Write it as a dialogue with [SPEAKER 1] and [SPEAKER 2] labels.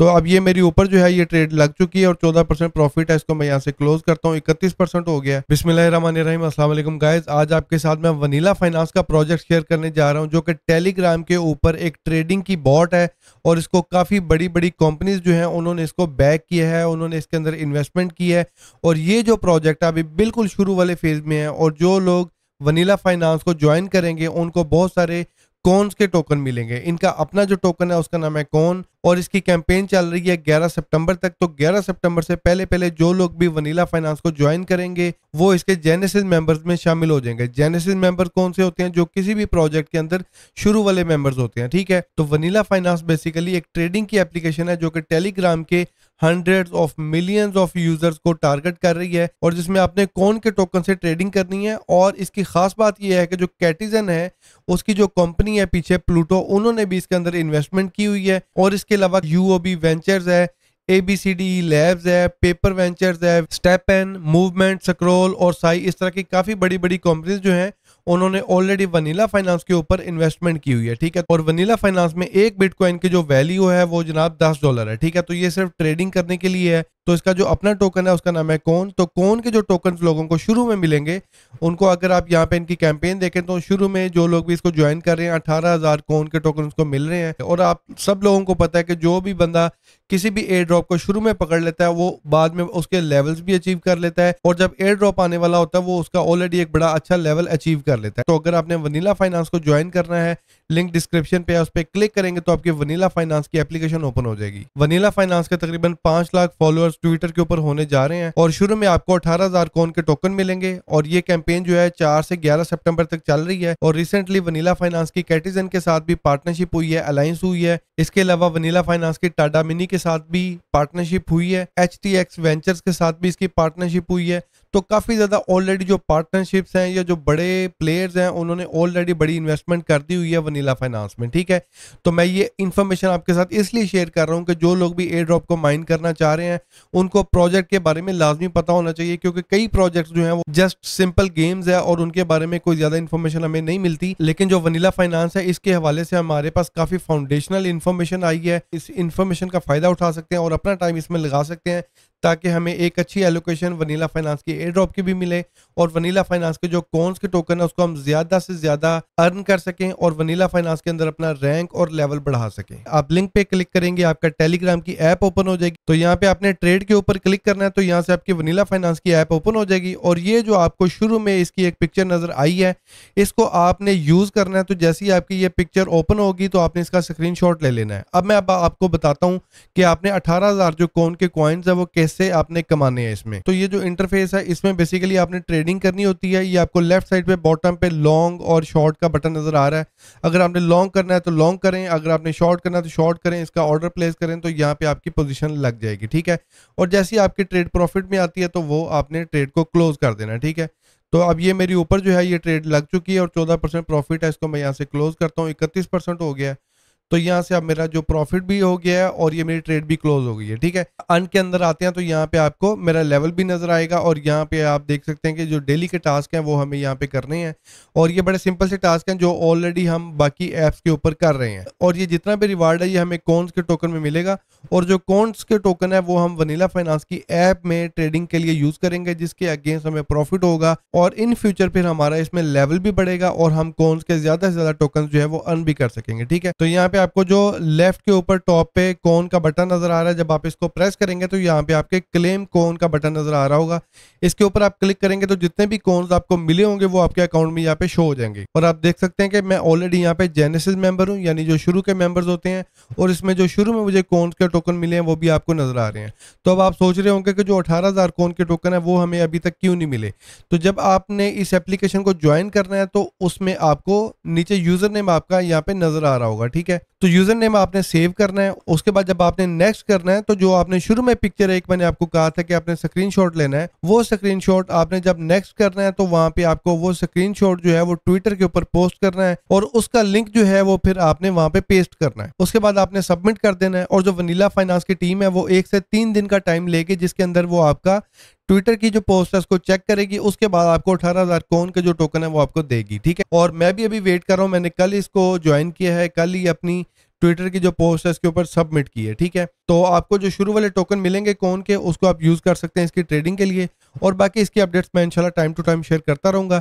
[SPEAKER 1] तो अब ये मेरी ऊपर जो है ये ट्रेड लग चुकी है और 14 परसेंट प्रॉफिट है इसको मैं यहाँ से क्लोज करता हूँ इकतीस परसेंट हो गया बिस्मिल्लाम असलम गाइज आज आपके साथ मैं वनीला फाइनेंस का प्रोजेक्ट शेयर करने जा रहा हूँ जो कि टेलीग्राम के ऊपर एक ट्रेडिंग की बॉट है और इसको काफ़ी बड़ी बड़ी कंपनीज जो हैं उन्होंने इसको बैक किया है उन्होंने इसके अंदर इन्वेस्टमेंट की है और ये जो प्रोजेक्ट है अभी बिल्कुल शुरू वाले फेज़ में है और जो लोग वनीला फाइनेंस को ज्वाइन करेंगे उनको बहुत सारे कॉन्स के टोकन मिलेंगे इनका अपना जो टोकन है उसका नाम है कौन और इसकी कैंपेन चल रही है 11 सितंबर तक तो 11 सितंबर से पहले पहले जो लोग भी वनीला फाइनेंस को ज्वाइन करेंगे वो इसके जेनेसिस मेंबर्स में शामिल हो जाएंगे जेनेसिस मेंबर कौन से होते हैं जो किसी भी प्रोजेक्ट के अंदर शुरू वाले मेंबर्स होते हैं ठीक है तो वनीला फाइनेंस बेसिकली एक ट्रेडिंग की एप्लीकेशन है जो कि टेलीग्राम के hundred of millions of users को टारगेट कर रही है और जिसमें आपने कौन के टोकन से ट्रेडिंग करनी है और इसकी खास बात यह है कि जो कैटिजन है उसकी जो कंपनी है पीछे प्लूटो उन्होंने भी इसके अंदर इन्वेस्टमेंट की हुई है और इस इसके अलावा यूओबी वेंचर्स है A B C D Labs है पेपर वेंचर्स है स्टेप एन मूवमेंट सक्रोल और साई इस तरह की काफ़ी बड़ी बड़ी कंपनीज जो हैं उन्होंने ऑलरेडी वनीला फाइनेंस के ऊपर इन्वेस्टमेंट की हुई है ठीक है और वनीला फाइनेंस में एक बिटकॉइन की जो वैल्यू है वो जनाब दस डॉलर है ठीक है तो ये सिर्फ ट्रेडिंग करने के लिए है तो इसका जो अपना टोकन है उसका नाम है कौन तो कौन के जो टोकन लोगों को शुरू में मिलेंगे उनको अगर आप यहाँ पे इनकी कैंपेन देखें तो शुरू में जो लोग भी इसको ज्वाइन कर रहे हैं अठारह हजार कौन के टोकन को मिल रहे हैं और आप सब लोगों को पता है कि जो भी बंदा किसी भी एयर ड्रॉप को शुरू में पकड़ लेता है वो बाद में उसके लेवल्स भी अचीव कर लेता है और जब एयर ड्रॉप आने वाला होता है वो उसका ऑलरेडी एक बड़ा अच्छा लेवल अचीव कर लेता है तो अगर आपने वनीला फाइनेंस को ज्वाइन करना है लिंक डिस्क्रिप्शन पे है उस पर क्लिक करेंगे तो आपकी वनीला फाइनेंस की एप्लीकेशन ओपन हो जाएगी वनीला फाइनेंस के तकरीबन पांच लाख फॉलोअर्स ट्विटर के ऊपर होने जा रहे हैं और शुरू में आपको अठारह हजार कौन के टोकन मिलेंगे और ये कैंपेन जो है चार से ग्यारह सेप्टेम्बर तक चल रही है और रिसेंटली वनीला फाइनेंस की कैटिजन के साथ भी पार्टनरशिप हुई है अलायंस हुई है इसके अलावा वनीला फाइनेंस की टाडा मिनी के साथ भी पार्टनरशिप हुई है एच वेंचर्स के साथ भी इसकी पार्टनरशिप हुई है तो काफ़ी ज़्यादा ऑलरेडी जो पार्टनरशिप्स हैं या जो बड़े प्लेयर्स हैं उन्होंने ऑलरेडी बड़ी इन्वेस्टमेंट कर दी हुई है वनीला फाइनेंस में ठीक है तो मैं ये इन्फॉर्मेशन आपके साथ इसलिए शेयर कर रहा हूँ कि जो लोग भी एयर ड्रॉप को माइन करना चाह रहे हैं उनको प्रोजेक्ट के बारे में लाजमी पता होना चाहिए क्योंकि कई प्रोजेक्ट जो है वो जस्ट सिंपल गेम्स है और उनके बारे में कोई ज़्यादा इन्फॉर्मेशन हमें नहीं मिलती लेकिन जो वनीला फाइनेंस है इसके हवाले से हमारे पास काफ़ी फाउंडेशनल इन्फॉर्मेशन आई है इस इन्फॉर्मेशन का फ़ायदा उठा सकते हैं और अपना टाइम इसमें लगा सकते हैं ताकि हमें एक अच्छी एलोकेशन वनीला फाइनेंस की एयर ड्रॉप की भी मिले और वनीला फाइनेंस के जो कॉन्स के टोकन है उसको हम ज्यादा से ज्यादा अर्न कर सकें और वनीला फाइनेंस के अंदर अपना रैंक और लेवल बढ़ा सकें आप लिंक पे क्लिक करेंगे आपका टेलीग्राम की ऐप ओपन हो जाएगी तो यहाँ पे आपने ट्रेड के ऊपर क्लिक करना है तो यहाँ से आपकी वनीला फाइनेंस की ऐप ओपन हो जाएगी और ये जो आपको शुरू में इसकी एक पिक्चर नजर आई है इसको आपने यूज करना है तो जैसे ही आपकी ये पिक्चर ओपन होगी तो आपने इसका स्क्रीन ले लेना है अब मैं अब आपको बताता हूँ कि आपने अठारह जो कौन के कॉइन्स है वो कैसे पैसे आपने कमाने हैं इसमें तो ये जो इंटरफेस है इसमें बेसिकली आपने ट्रेडिंग करनी होती है ये आपको लेफ्ट साइड पे बॉटम पे लॉन्ग और शॉर्ट का बटन नजर आ रहा है अगर आपने लॉन्ग करना है तो लॉन्ग करें अगर आपने शॉर्ट करना है तो शॉर्ट करें इसका ऑर्डर प्लेस करें तो यहाँ पे आपकी पोजिशन लग जाएगी ठीक है और जैसी आपकी ट्रेड प्रॉफिट में आती है तो वो आपने ट्रेड को क्लोज कर देना ठीक है तो अब ये मेरी ऊपर जो है ये ट्रेड लग चुकी है और 14 परसेंट प्रॉफिट है इसको मैं यहाँ से क्लोज करता हूँ इकतीस परसेंट हो गया है तो यहाँ से आप मेरा जो प्रॉफिट भी हो गया है और ये मेरी ट्रेड भी क्लोज हो गई है ठीक है अंत के अंदर आते हैं तो यहाँ पे आपको मेरा लेवल भी नजर आएगा और यहाँ पे आप देख सकते हैं कि जो डेली के टास्क हैं वो हमें यहाँ पे करने हैं और ये बड़े सिंपल से टास्क हैं जो ऑलरेडी हम बाकी एप्स के ऊपर कर रहे हैं और ये जितना भी रिवार्ड है ये हमें कॉन्स के टोकन में मिलेगा और जो कॉन्स के टोकन है वो हम वनीला फाइनेंस की ऐप में ट्रेडिंग के लिए यूज करेंगे जिसके अगेंस्ट हमें प्रॉफिट होगा और इन फ्यूचर फिर हमारा इसमें लेवल भी बढ़ेगा और हम कॉन्स के ज्यादा से ज्यादा टोकन जो है वो अर्न भी कर सकेंगे ठीक है तो यहाँ पे आपको जो लेफ्ट के ऊपर टॉप पे कोन का बटन नजर आ रहा है जब आप इसको प्रेस करेंगे तो यहाँ पे आपके क्लेम कोन का बटन नजर आ रहा होगा इसके ऊपर आप क्लिक करेंगे तो जितने भी कोन्स आपको मिले होंगे वो आपके अकाउंट में यहाँ पे शो हो जाएंगे और आप देख सकते हैं कि मैं ऑलरेडी यहाँ पे जेनेसिस मेंबर हूँ यानी जो शुरू के मेंबर्स होते हैं और इसमें जो शुरू में मुझे कोन्स के टोकन मिले हैं वो भी आपको नजर आ रहे हैं तो अब आप सोच रहे होंगे कि जो अठारह कोन के टोकन है वो हमें अभी तक क्यों नहीं मिले तो जब आपने इस एप्लीकेशन को ज्वाइन करना है तो उसमें आपको नीचे यूजर नेम आपका यहाँ पे नजर आ रहा होगा ठीक है तो यूज़र नेम आपने सेव करना है उसके बाद जब आपने नेक्स्ट करना है तो जो आपने शुरू में पिक्चर एक मैंने आपको कहा था कि आपने स्क्रीनशॉट लेना है वो स्क्रीनशॉट आपने जब नेक्स्ट करना है तो वहां पे आपको वो स्क्रीनशॉट जो है वो ट्विटर के ऊपर पोस्ट करना है और उसका लिंक जो है वो फिर आपने वहां पे पेस्ट करना है उसके बाद आपने सबमिट कर देना है और जो वनीला फाइनेंस की टीम है वो एक से तीन दिन का टाइम लेके जिसके अंदर वो आपका ट्विटर की जो पोस्ट है उसको चेक करेगी उसके बाद आपको अठारह हजार कौन का जो टोकन है वो आपको देगी ठीक है और मैं भी अभी वेट कर रहा हूँ मैंने कल इसको ज्वाइन किया है कल ही अपनी ट्विटर की जो पोस्ट है इसके ऊपर सबमिट की है ठीक है तो आपको जो शुरू वाले टोकन मिलेंगे कौन के उसको आप यूज़ कर सकते हैं इसकी ट्रेडिंग के लिए और बाकी इसकी अपडेट्स मैं इंशाल्लाह टाइम टू टाइम शेयर करता रहूंगा